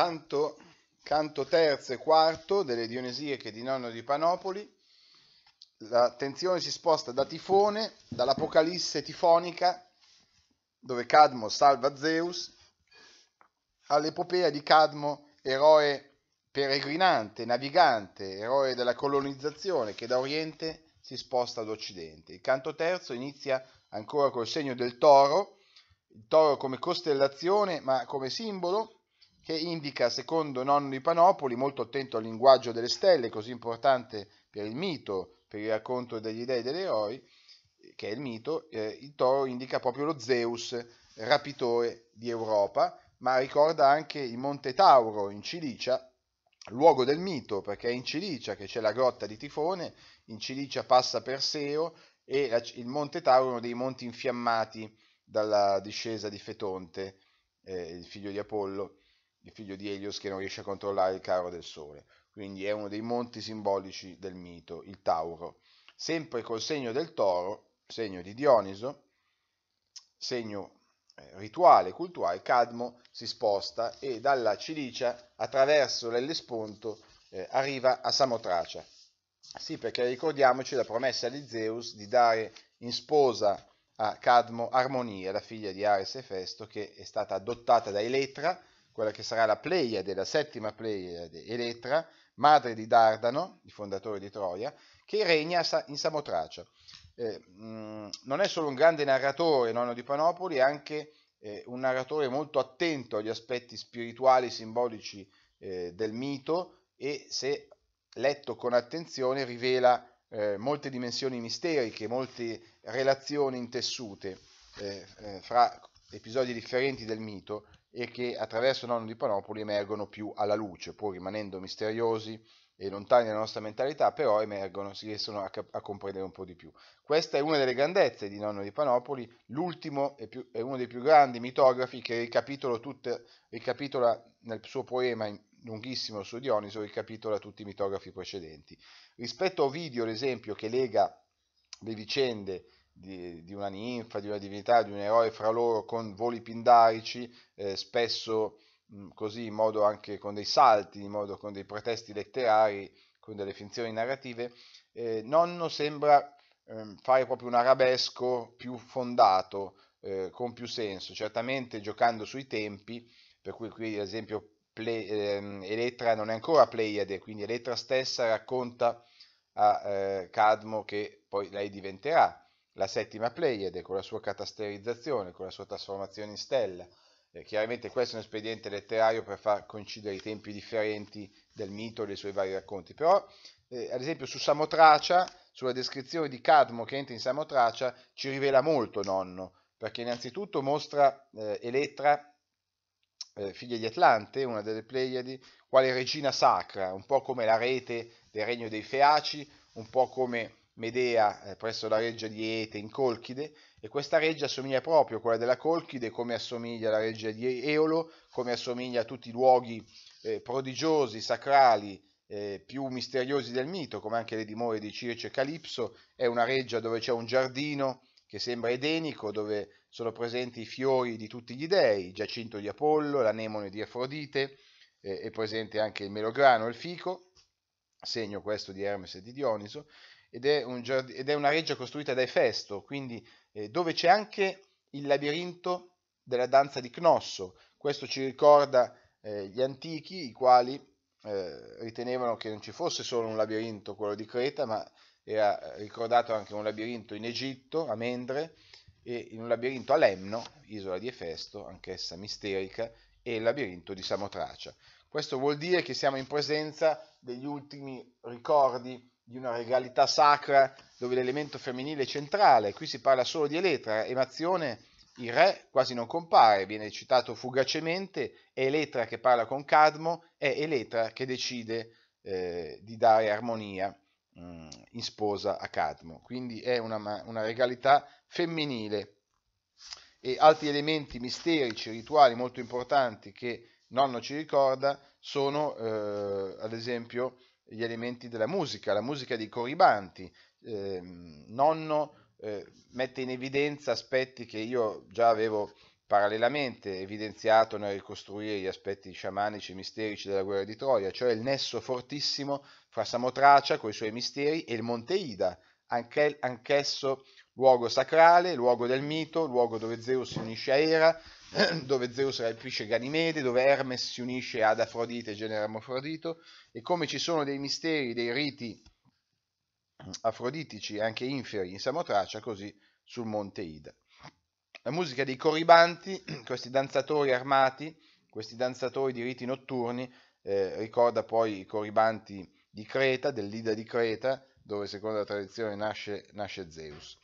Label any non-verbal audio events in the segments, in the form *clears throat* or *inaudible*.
canto, canto terzo e quarto delle Dionisiache di nonno di Panopoli, l'attenzione si sposta da Tifone, dall'Apocalisse tifonica, dove Cadmo salva Zeus, all'epopea di Cadmo, eroe peregrinante, navigante, eroe della colonizzazione, che da Oriente si sposta ad Occidente. Il canto terzo inizia ancora col segno del toro, il toro come costellazione, ma come simbolo che indica, secondo Nonno di Panopoli, molto attento al linguaggio delle stelle, così importante per il mito, per il racconto degli dei e degli eroi, che è il mito, eh, il toro indica proprio lo Zeus, rapitore di Europa, ma ricorda anche il Monte Tauro in Cilicia, luogo del mito, perché è in Cilicia che c'è la grotta di Tifone, in Cilicia passa Perseo e la, il Monte Tauro è uno dei monti infiammati dalla discesa di Fetonte, eh, il figlio di Apollo il figlio di Helios che non riesce a controllare il carro del sole. Quindi è uno dei monti simbolici del mito, il Tauro. Sempre col segno del toro, segno di Dioniso, segno eh, rituale, cultuale, Cadmo si sposta e dalla Cilicia, attraverso l'Ellesponto, eh, arriva a Samotracia. Sì, perché ricordiamoci la promessa di Zeus di dare in sposa a Cadmo Armonia, la figlia di Ares e Festo, che è stata adottata da Eletra, quella che sarà la Pleiade, la settima Pleiade, Elettra, madre di Dardano, il fondatore di Troia, che regna in Samotracia. Eh, mh, mm, non è solo un grande narratore, nonno di Panopoli, è anche eh, un narratore molto attento agli aspetti spirituali, simbolici eh, del mito e se letto con attenzione rivela eh, molte dimensioni misteriche, molte relazioni intessute eh, eh, fra episodi differenti del mito e che attraverso il nonno di Panopoli emergono più alla luce, pur rimanendo misteriosi e lontani dalla nostra mentalità, però emergono, si riescono a, a, comprendere un po' di più. Questa è una delle grandezze di Nonno di Panopoli, l'ultimo è, è, uno dei più grandi mitografi che tutte, ricapitola nel suo poema lunghissimo su Dioniso, ricapitola tutti i mitografi precedenti. Rispetto a Ovidio, l'esempio che lega le vicende di, di, una ninfa, di una divinità, di un eroe fra loro con voli pindarici, eh, spesso mh, mm, così in modo anche con dei salti, in modo con dei pretesti letterari, con delle finzioni narrative, eh, nonno sembra eh, fare proprio un arabesco più fondato, eh, con più senso, certamente giocando sui tempi, per cui qui ad esempio Play, ehm, Elettra non è ancora Pleiade, quindi Elettra stessa racconta a eh, Cadmo che poi lei diventerà la settima Pleiade con la sua catasterizzazione, con la sua trasformazione in stella. Eh, chiaramente questo è un espediente letterario per far coincidere i tempi differenti del mito e dei suoi vari racconti, però eh, ad esempio su Samotracia, sulla descrizione di Cadmo che entra in Samotracia, ci rivela molto nonno, perché innanzitutto mostra eh, Elettra, eh, figlia di Atlante, una delle Pleiadi, quale regina sacra, un po' come la rete del regno dei Feaci, un po' come Medea eh, presso la reggia di Ete in Colchide e questa reggia assomiglia proprio a quella della Colchide come assomiglia alla reggia di Eolo, come assomiglia a tutti i luoghi eh, prodigiosi, sacrali, eh, più misteriosi del mito, come anche le dimore di Circe e Calipso, è una reggia dove c'è un giardino che sembra edenico, dove sono presenti i fiori di tutti gli dei, il giacinto di Apollo, l'anemone di Afrodite, eh, è presente anche il melograno il fico, segno questo di Hermes e di Dioniso, ed è, un giard- ed è una reggia costruita da Efesto, quindi eh, dove c'è anche il labirinto della danza di Cnosso. Questo ci ricorda eh, gli antichi, i quali eh, ritenevano che non ci fosse solo un labirinto, quello di Creta, ma era ricordato anche un labirinto in Egitto, a Mendre, e in un labirinto a Lemno, isola di Efesto, anch'essa misterica, e il labirinto di Samotracia. Questo vuol dire che siamo in presenza degli ultimi ricordi di una regalità sacra dove l'elemento femminile è centrale, qui si parla solo di Eletra, Emazione il re quasi non compare, viene citato fugacemente, è Eletra che parla con Cadmo, è Eletra che decide eh, di dare armonia mh, mm, in sposa a Cadmo, quindi è una, una regalità femminile. E altri elementi misterici, rituali molto importanti che nonno ci ricorda sono eh, ad esempio gli elementi della musica, la musica dei Coribanti. Ehm, eh, nonno mette in evidenza aspetti che io già avevo parallelamente evidenziato nel ricostruire gli aspetti sciamanici e misterici della guerra di Troia, cioè il nesso fortissimo fra Samotracia con i suoi misteri e il Monte Ida, anche, anch'esso luogo sacrale, luogo del mito, luogo dove Zeus si unisce a Era, *clears throat* dove Zeus rapisce Ganimede, dove Hermes si unisce ad Afrodite e genera Ermafrodito, e come ci sono dei misteri, dei riti *clears throat* afroditici e anche inferi in Samotracia, così sul monte Ida. La musica dei Corribanti, *clears throat* questi danzatori armati, questi danzatori di riti notturni, eh, ricorda poi i Corribanti di Creta, dell'Ida di Creta, dove secondo la tradizione nasce, nasce Zeus.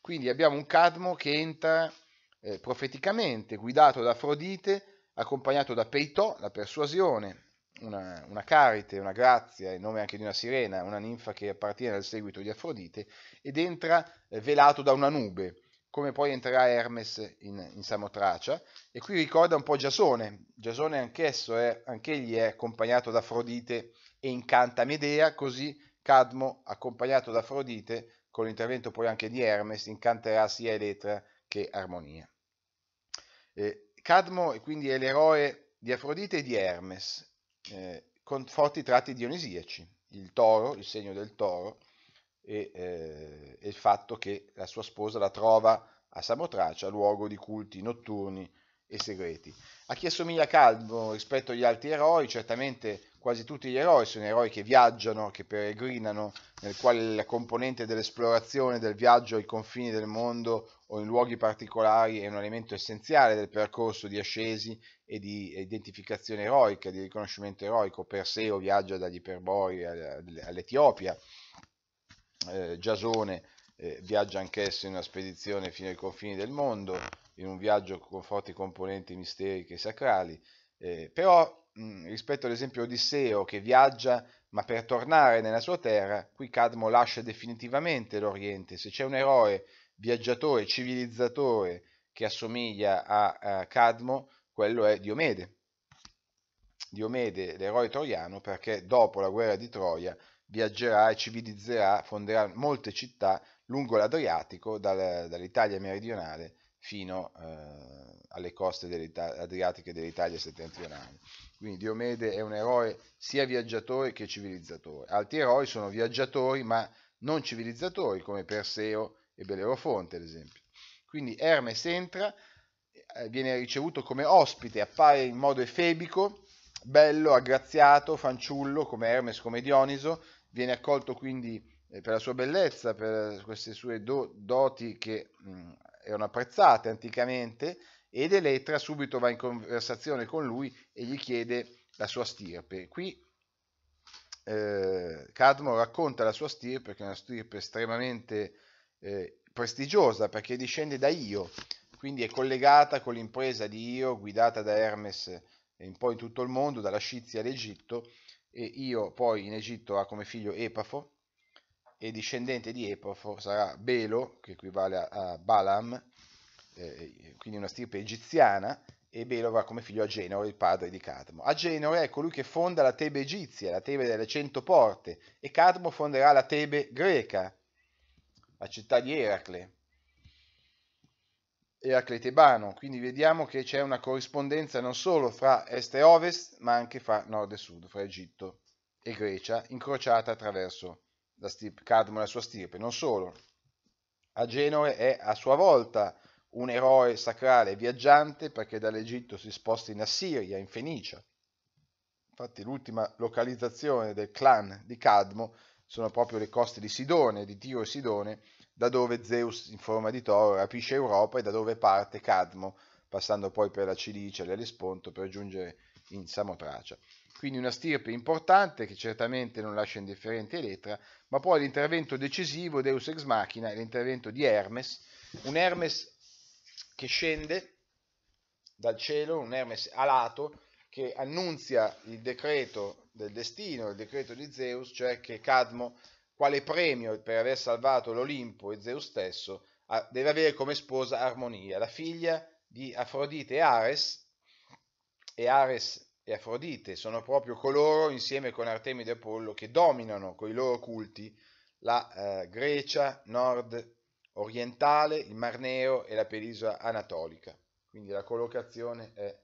Quindi abbiamo un Cadmo che entra eh, profeticamente, guidato da Afrodite, accompagnato da Peitò, la persuasione, una, una, carite, una grazia, in nome anche di una sirena, una ninfa che appartiene al seguito di Afrodite, ed entra eh, velato da una nube, come poi entrerà Hermes in, in, Samotracia. E qui ricorda un po' Giasone. Giasone anch'esso è, anch'egli è accompagnato da Afrodite e incanta Medea, così Cadmo, accompagnato da Afrodite, con l'intervento poi anche di Hermes, incanterà sia Eletra che armonia. Eh, Cadmo quindi è l'eroe di Afrodite e di Hermes, eh, con forti tratti dionisiaci, il toro, il segno del toro, e, eh, il fatto che la sua sposa la trova a Samotracia, luogo di culti notturni e segreti. A chi assomiglia Cadmo rispetto agli altri eroi? Certamente quasi tutti gli eroi sono eroi che viaggiano, che peregrinano, nel quale la componente dell'esplorazione, del viaggio ai confini del mondo o in luoghi particolari è un elemento essenziale del percorso di ascesi e di identificazione eroica, di riconoscimento eroico. Perseo viaggia dagli Iperbori all'Etiopia, eh, Giasone eh, viaggia anch'esso in una spedizione fino ai confini del mondo, in un viaggio con forti componenti misteriche e sacrali, eh, però mh, rispetto all'esempio Odisseo che viaggia ma per tornare nella sua terra, qui Cadmo lascia definitivamente l'Oriente. Se c'è un eroe, viaggiatore, civilizzatore che assomiglia a, a Cadmo, quello è Diomede. Diomede, l'eroe troiano, perché dopo la guerra di Troia viaggerà e civilizzerà, fonderà molte città lungo l'Adriatico, dal, dall'Italia meridionale fino, eh, alle coste adriatiche dell'Italia settentrionale. Quindi Diomede è un eroe sia viaggiatore che civilizzatore. Altri eroi sono viaggiatori ma non civilizzatori come Perseo e Belerofonte ad esempio. Quindi Hermes entra, eh, viene ricevuto come ospite, appare in modo efebico, bello, aggraziato, fanciullo come Hermes, come Dioniso, viene accolto quindi eh, per la sua bellezza, per queste sue do, doti che mh, mm, erano apprezzate anticamente ed Elettra subito va in conversazione con lui e gli chiede la sua stirpe. Qui eh, Cadmo racconta la sua stirpe, che è una stirpe estremamente eh, prestigiosa perché discende da Io, quindi è collegata con l'impresa di Io guidata da Hermes un po' in tutto il mondo, dalla Scizia all'Egitto, e Io poi in Egitto ha come figlio Epafo, e discendente di Epafo sarà Belo, che equivale a, a Balaam, eh, eh, quindi una stirpe egiziana, e Belo va come figlio a Genova, il padre di Cadmo. A Genova è colui che fonda la Tebe egizia, la Tebe delle cento porte, e Cadmo fonderà la Tebe greca, la città di Eracle, Eracle Tebano. Quindi vediamo che c'è una corrispondenza non solo fra est e ovest, ma anche fra nord e sud, fra Egitto e Grecia, incrociata attraverso la stirpe, Cadmo e la sua stirpe. Non solo, a Genova è a sua volta un eroe sacrale viaggiante perché dall'Egitto si sposta in Assiria, in Fenicia. Infatti l'ultima localizzazione del clan di Cadmo sono proprio le coste di Sidone, di Tiro e Sidone, da dove Zeus in forma di toro rapisce Europa e da dove parte Cadmo, passando poi per la Cilicia e l'Elesponto per giungere in Samotracia. Quindi una stirpe importante che certamente non lascia indifferente Elettra, ma poi l'intervento decisivo Deus Ex Machina è l'intervento di Hermes, un Hermes che scende dal cielo, un Hermes alato che annunzia il decreto del destino, il decreto di Zeus, cioè che Cadmo, quale premio per aver salvato l'Olimpo e Zeus stesso, deve avere come sposa Armonia, la figlia di Afrodite e Ares, e Ares e Afrodite sono proprio coloro, insieme con Artemide e Apollo, che dominano con i loro culti la eh, Grecia nord orientale, il Mar Nero e la penisola anatolica. Quindi la collocazione è,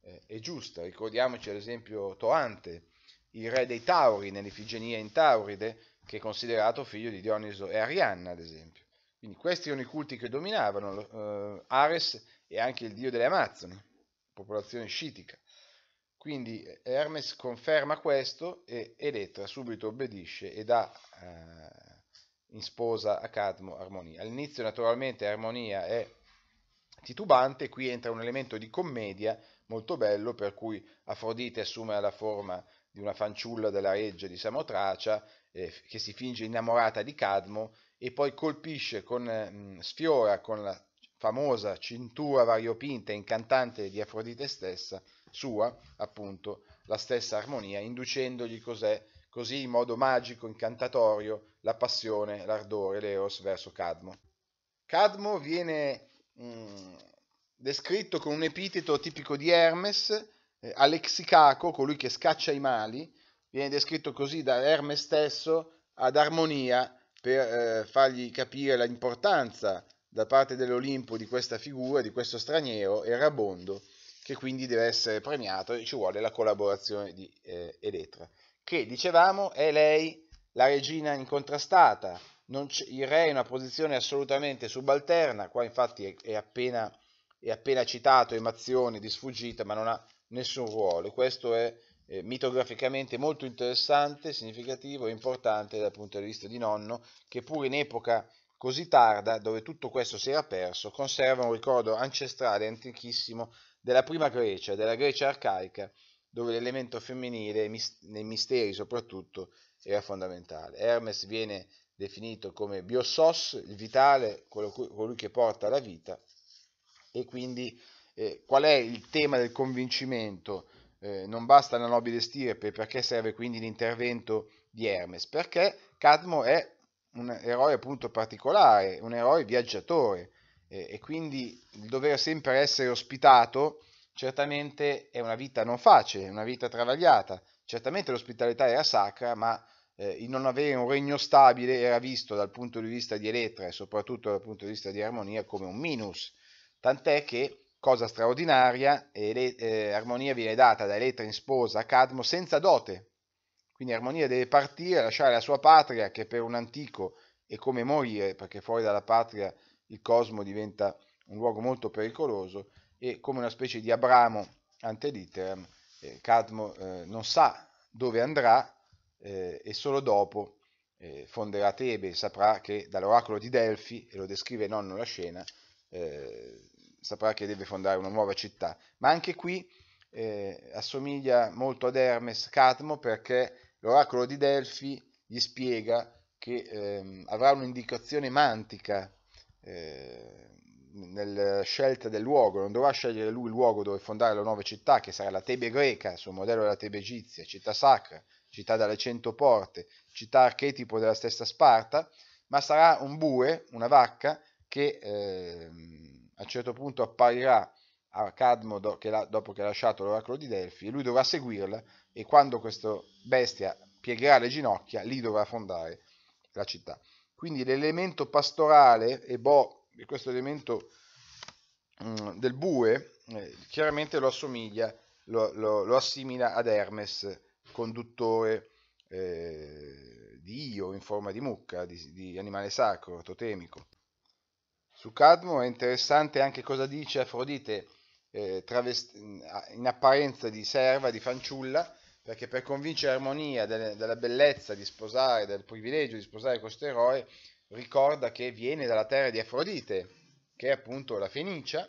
è, è giusta. Ricordiamoci ad esempio Toante, il re dei Tauri nell'Ifigenia in Tauride, che è considerato figlio di Dioniso e Arianna, ad esempio. Quindi questi erano i culti che dominavano eh, Ares e anche il dio delle Amazzoni, popolazione scitica. Quindi eh, Hermes conferma questo e Elettra subito obbedisce e dà eh, in sposa a Cadmo Armonia. All'inizio naturalmente Armonia è titubante, qui entra un elemento di commedia molto bello per cui Afrodite assume la forma di una fanciulla della regge di Samotracia eh, che si finge innamorata di Cadmo e poi colpisce, con, mh, mm, sfiora con la famosa cintura variopinta e incantante di Afrodite stessa, sua appunto, la stessa armonia, inducendogli cos'è così in modo magico, incantatorio, la passione, l'ardore, l'eros verso Cadmo. Cadmo viene mh, mm, descritto con un epiteto tipico di Hermes, eh, Alexicaco, colui che scaccia i mali, viene descritto così da Hermes stesso ad Armonia per eh, fargli capire l'importanza da parte dell'Olimpo di questa figura, di questo straniero errabondo, che quindi deve essere premiato e ci vuole la collaborazione di eh, Elettra che dicevamo è lei la regina incontrastata, il re è in una posizione assolutamente subalterna, qua infatti è, è, appena, è appena, citato Emazioni di sfuggita, ma non ha nessun ruolo. Questo è eh, mitograficamente molto interessante, significativo e importante dal punto di vista di nonno, che pur in epoca così tarda, dove tutto questo si era perso, conserva un ricordo ancestrale antichissimo della prima Grecia, della Grecia arcaica, dove l'elemento femminile nei misteri soprattutto era fondamentale. Hermes viene definito come biosos, il vitale, colui che porta la vita, e quindi eh, qual è il tema del convincimento? Eh, non basta la nobile stirpe, perché serve quindi l'intervento di Hermes? Perché Cadmo è un eroe appunto particolare, un eroe viaggiatore, eh, e quindi il dover sempre essere ospitato Certamente è una vita non facile, una vita travagliata. Certamente l'ospitalità era sacra, ma eh, il non avere un regno stabile era visto dal punto di vista di Elettra e soprattutto dal punto di vista di Armonia come un minus. Tant'è che, cosa straordinaria, ele- eh, Armonia viene data da Elettra in sposa a Cadmo senza dote. Quindi Armonia deve partire, lasciare la sua patria, che per un antico è come morire, perché fuori dalla patria il cosmo diventa un luogo molto pericoloso, e come una specie di Abramo antelitteram, eh, Cadmo eh, non sa dove andrà eh, e solo dopo eh, fonderà Tebe saprà che dall'oracolo di Delfi, e lo descrive nonno la scena, eh, saprà che deve fondare una nuova città. Ma anche qui eh, assomiglia molto ad Hermes Cadmo perché l'oracolo di Delfi gli spiega che ehm, avrà un'indicazione mantica eh, nel eh, scelta del luogo, non dovrà scegliere lui il luogo dove fondare la nuova città, che sarà la Tebe greca, sul modello della Tebe egizia, città sacra, città dalle cento porte, città archetipo della stessa Sparta, ma sarà un bue, una vacca, che eh, a un certo punto apparirà a Cadmo do, che la, dopo che ha lasciato l'oracolo di Delfi, e lui dovrà seguirla, e quando questa bestia piegherà le ginocchia, lì dovrà fondare la città. Quindi l'elemento pastorale e boh questo elemento mm, del bue eh, chiaramente lo assomiglia, lo, lo, lo, assimila ad Hermes, conduttore eh, di Io in forma di mucca, di, di animale sacro, totemico. Su Cadmo è interessante anche cosa dice Afrodite eh, mm, in apparenza di serva, di fanciulla, perché per convincere Armonia delle, della bellezza di sposare, del privilegio di sposare questo eroe, ricorda che viene dalla terra di Afrodite, che è appunto la Fenicia,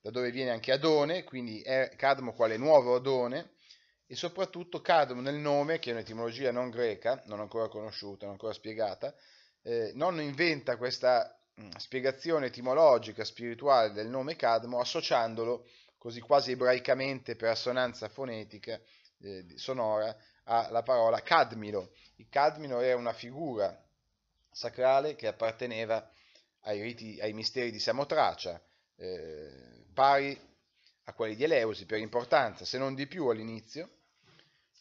da dove viene anche Adone, quindi Cadmo quale nuovo Adone, e soprattutto Cadmo nel nome, che è un'etimologia non greca, non ancora conosciuta, non ancora spiegata, eh, non inventa questa mm, spiegazione etimologica, spirituale del nome Cadmo, associandolo così quasi ebraicamente per assonanza fonetica, eh, sonora, alla parola Cadmilo. Il Cadmilo era una figura sacrale che apparteneva ai, riti, ai misteri di Samotracia, eh, pari a quelli di Eleusi per importanza, se non di più all'inizio,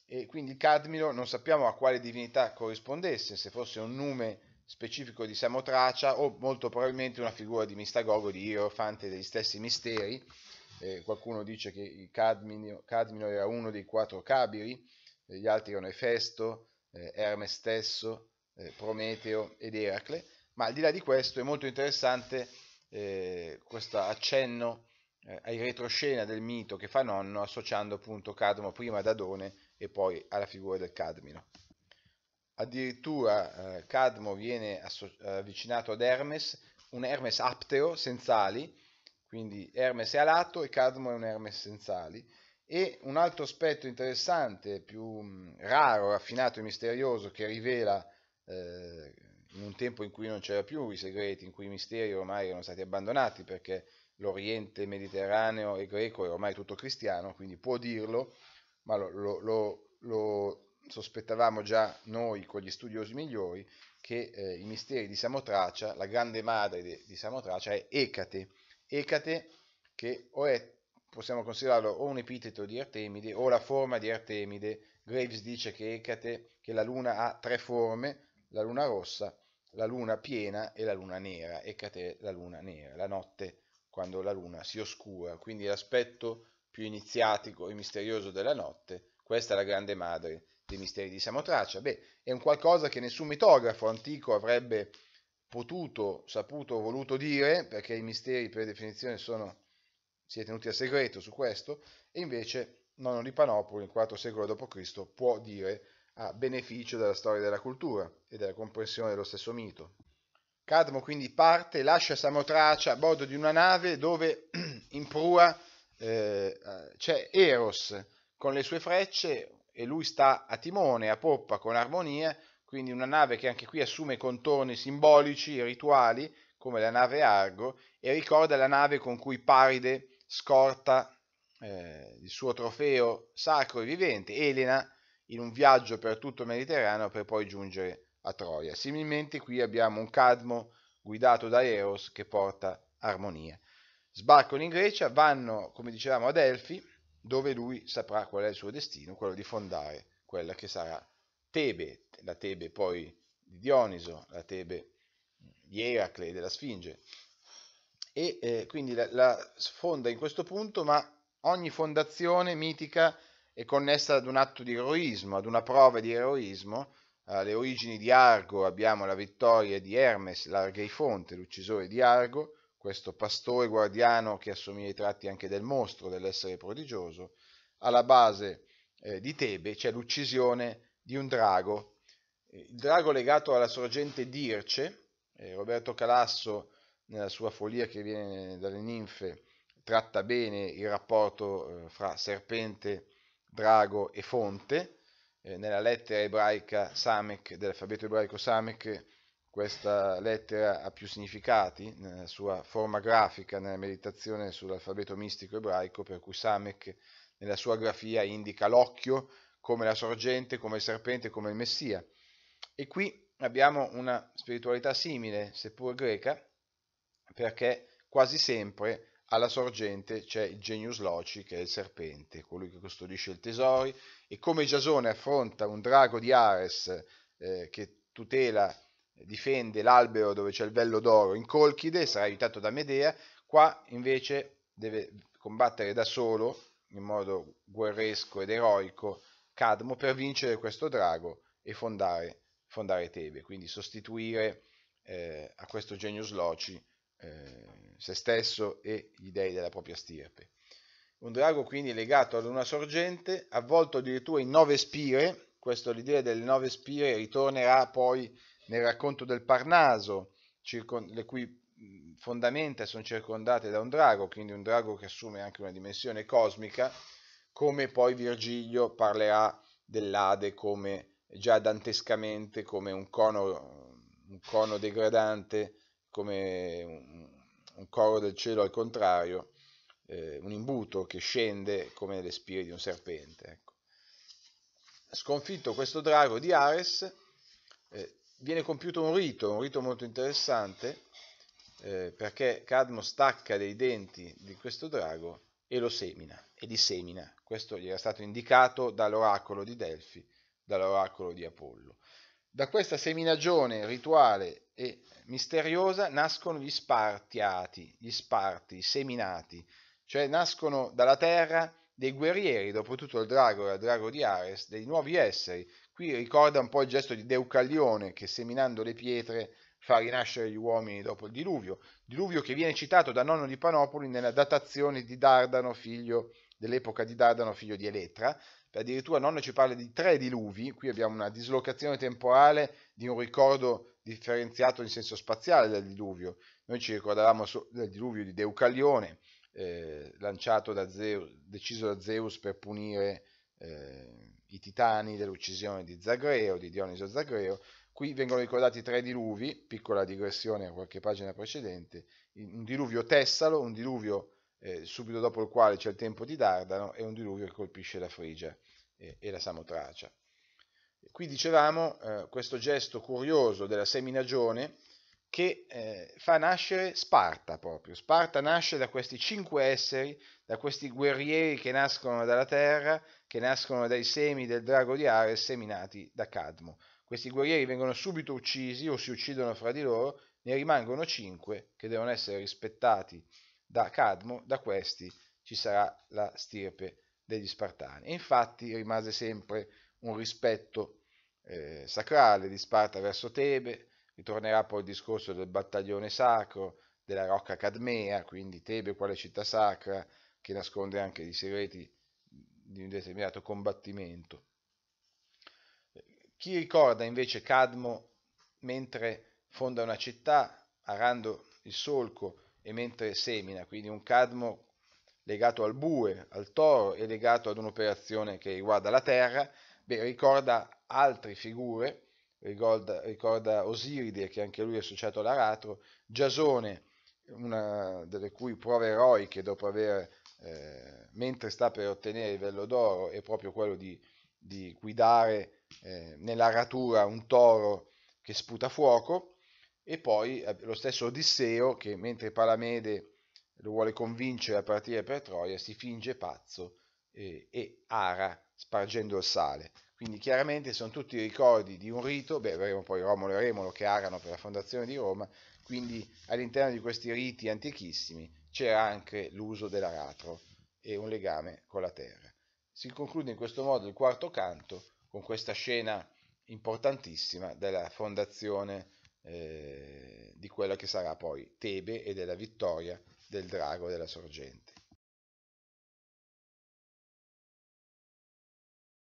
e quindi il Cadmilo non sappiamo a quale divinità corrispondesse, se fosse un nome specifico di Samotracia o molto probabilmente una figura di Mistagogo, di Ierofante degli stessi misteri. Eh, qualcuno dice che il Cadmino, Cadmino, era uno dei quattro Cabiri, eh, gli altri erano Efesto, eh, Erme stesso, eh, Prometeo ed Eracle, ma al di là di questo è molto interessante eh, questo accenno eh, ai retroscena del mito che fa nonno associando appunto Cadmo prima ad Adone e poi alla figura del Cadmino. Addirittura eh, Cadmo viene eh, avvicinato ad Hermes, un Hermes apteo senza ali, quindi Hermes è alato e Cadmo è un Hermes senza ali. E un altro aspetto interessante, più mm, raro, raffinato e misterioso che rivela eh, in un tempo in cui non c'era più i segreti, in cui i misteri ormai erano stati abbandonati perché l'Oriente mediterraneo e greco è ormai tutto cristiano, quindi può dirlo, ma lo, lo, lo, lo sospettavamo già noi con gli studiosi migliori che eh, i misteri di Samotracia, la grande madre di, di Samotracia è Ecate, Ecate che o è, possiamo considerarlo o un epiteto di Artemide o la forma di Artemide, Graves dice che Ecate, che la luna ha tre forme, la luna rossa, la luna piena e la luna nera, e Catè la luna nera, la notte quando la luna si oscura, quindi l'aspetto più iniziatico e misterioso della notte, questa è la grande madre dei misteri di Samotracia. Beh, è un qualcosa che nessun mitografo antico avrebbe potuto, saputo voluto dire, perché i misteri per definizione sono, si è tenuti a segreto su questo, e invece Nonno di Panopoli, il IV secolo d.C., può dire a beneficio della storia della cultura e della comprensione dello stesso mito. Cadmo quindi parte lascia Samotracia a bordo di una nave dove *clears throat* in prua eh, c'è Eros con le sue frecce e lui sta a timone, a poppa, con armonia, quindi una nave che anche qui assume contorni simbolici rituali come la nave Argo e ricorda la nave con cui Paride scorta eh, il suo trofeo sacro e vivente, Elena, in un viaggio per tutto il Mediterraneo per poi giungere a Troia. Similmente qui abbiamo un Cadmo guidato da Eros che porta armonia. Sbarcano in Grecia, vanno, come dicevamo, a Delfi, dove lui saprà qual è il suo destino, quello di fondare quella che sarà Tebe, la Tebe poi di Dioniso, la Tebe di Eracle e della Sfinge. E eh, quindi la, la fonda in questo punto, ma ogni fondazione mitica è connessa ad un atto di eroismo, ad una prova di eroismo. Alle eh, origini di Argo abbiamo la vittoria di Hermes Largeifonte, l'uccisore di Argo, questo pastore guardiano che assomiglia ai tratti anche del mostro, dell'essere prodigioso. Alla base eh, di Tebe c'è l'uccisione di un drago, eh, il drago legato alla sorgente d'Irce, eh, Roberto Calasso nella sua follia che viene dalle ninfe tratta bene il rapporto eh, fra serpente e Drago e Fonte. Eh, nella lettera ebraica Samek, dell'alfabeto ebraico Samek, questa lettera ha più significati nella sua forma grafica, nella meditazione sull'alfabeto mistico ebraico, per cui Samek nella sua grafia indica l'occhio come la sorgente, come il serpente, come il Messia. E qui abbiamo una spiritualità simile, seppur greca, perché quasi sempre alla sorgente c'è il Genius Loci, che è il serpente, colui che custodisce il tesori e come Giasone affronta un drago di Ares eh, che tutela, eh, difende l'albero dove c'è il vello d'oro in Colchide, sarà aiutato da Medea, qua invece deve combattere da solo, in modo guerresco ed eroico, Cadmo per vincere questo drago e fondare, fondare Tebe, quindi sostituire eh, a questo Genius Loci eh, se stesso e gli dei della propria stirpe. Un drago quindi legato ad una sorgente, avvolto addirittura in nove spire, questa l'idea delle nove spire ritornerà poi nel racconto del Parnaso, le cui fondamenta sono circondate da un drago, quindi un drago che assume anche una dimensione cosmica, come poi Virgilio parlerà dell'Ade come già dantescamente come un cono, un cono degradante come un, un coro del cielo al contrario, eh, un imbuto che scende come le spire di un serpente. Ecco. Sconfitto questo drago di Ares, eh, viene compiuto un rito, un rito molto interessante, eh, perché Cadmo stacca dei denti di questo drago e lo semina, e dissemina. Questo gli era stato indicato dall'oracolo di Delfi, dall'oracolo di Apollo. Da questa seminagione rituale e misteriosa nascono gli spartiati, gli sparti, i seminati, cioè nascono dalla terra dei guerrieri, dopo tutto il drago e il drago di Ares, dei nuovi esseri. Qui ricorda un po' il gesto di Deucalione che seminando le pietre fa rinascere gli uomini dopo il diluvio, diluvio che viene citato da nonno di Panopoli nella datazione di Dardano, figlio dell'epoca di Dardano, figlio di Elettra, addirittura nonno ci parla di tre diluvi, qui abbiamo una dislocazione temporale di un ricordo differenziato in senso spaziale del diluvio, noi ci ricordavamo del diluvio di Deucalione, eh, lanciato da Zeus, deciso da Zeus per punire eh, i titani dell'uccisione di Zagreo, di Dioniso Zagreo, qui vengono ricordati tre diluvi, piccola digressione a qualche pagina precedente, un diluvio tessalo, un diluvio eh, subito dopo il quale c'è il tempo di Dardano e un diluvio che colpisce la Frigia eh, e la Samotracia. Qui dicevamo eh, questo gesto curioso della seminagione che eh, fa nascere Sparta proprio. Sparta nasce da questi cinque esseri, da questi guerrieri che nascono dalla terra, che nascono dai semi del drago di Ares seminati da Cadmo. Questi guerrieri vengono subito uccisi o si uccidono fra di loro, ne rimangono cinque che devono essere rispettati da Cadmo, da questi ci sarà la stirpe degli Spartani. E infatti rimase sempre un rispetto eh, sacrale di Sparta verso Tebe, ritornerà poi il discorso del battaglione sacro, della rocca Cadmea, quindi Tebe quale città sacra che nasconde anche i segreti di un determinato combattimento. Chi ricorda invece Cadmo mentre fonda una città, arando il solco e mentre semina, quindi un cadmo legato al bue, al toro e legato ad un'operazione che riguarda la terra, beh, ricorda altre figure, ricorda, ricorda Osiride che anche lui è associato all'aratro, Giasone, una delle cui prove eroiche dopo aver, eh, mentre sta per ottenere il vello d'oro, è proprio quello di, di guidare eh, nella un toro che sputa fuoco, e poi eh, lo stesso Odisseo che mentre Palamede lo vuole convincere a partire per Troia si finge pazzo eh, e ara spargendo il sale. Quindi chiaramente sono tutti ricordi di un rito, beh, avremo poi Romolo e Remolo che arano per la fondazione di Roma, quindi all'interno di questi riti antichissimi c'era anche l'uso dell'aratro e un legame con la terra. Si conclude in questo modo il quarto canto con questa scena importantissima della fondazione eh, di quella che sarà poi Tebe e della vittoria del drago e della sorgente.